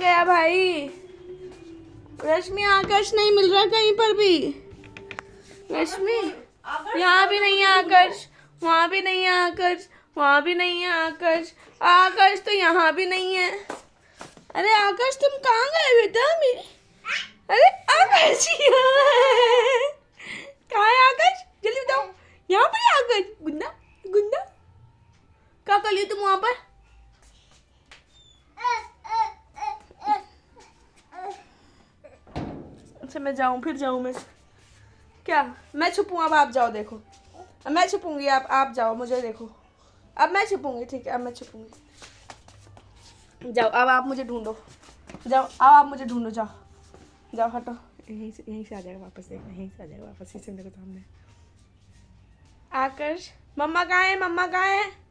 गया भाई रश्मि आकर्ष नहीं मिल रहा कहीं पर भी रश्मि यहाँ भी नहीं है आकर्ष वहाँ भी नहीं है आकर्ष वहाँ भी नहीं है आकर्ष आकर्ष तो यहाँ भी नहीं है अरे आकर्ष तुम कहाँ गए बेटा मेरे अरे आकर्ष कहाँ है आकर्ष जल्दी बताओ यहाँ पर आकर्ष गुंदा गुंदा क्या कर लिया तुम वहाँ पर अच्छा मैं जाऊँ फिर जाऊँ मैं क्या मैं छुपूँ अब आप जाओ देखो अब मैं छुपूँगी आप आप जाओ मुझे देखो अब मैं छुपूँगी ठीक है अब मैं छुपूँगी जाओ अब आप मुझे ढूंढो जाओ अब आप मुझे ढूंढो जाओ जाओ हटो यहीं से यहीं से आ जाएगा वापस देखना यहीं से आ जाएगा वापस इसी मेरे सामने आकर्ष मम्मा कहाँ है मम्मा कहाँ है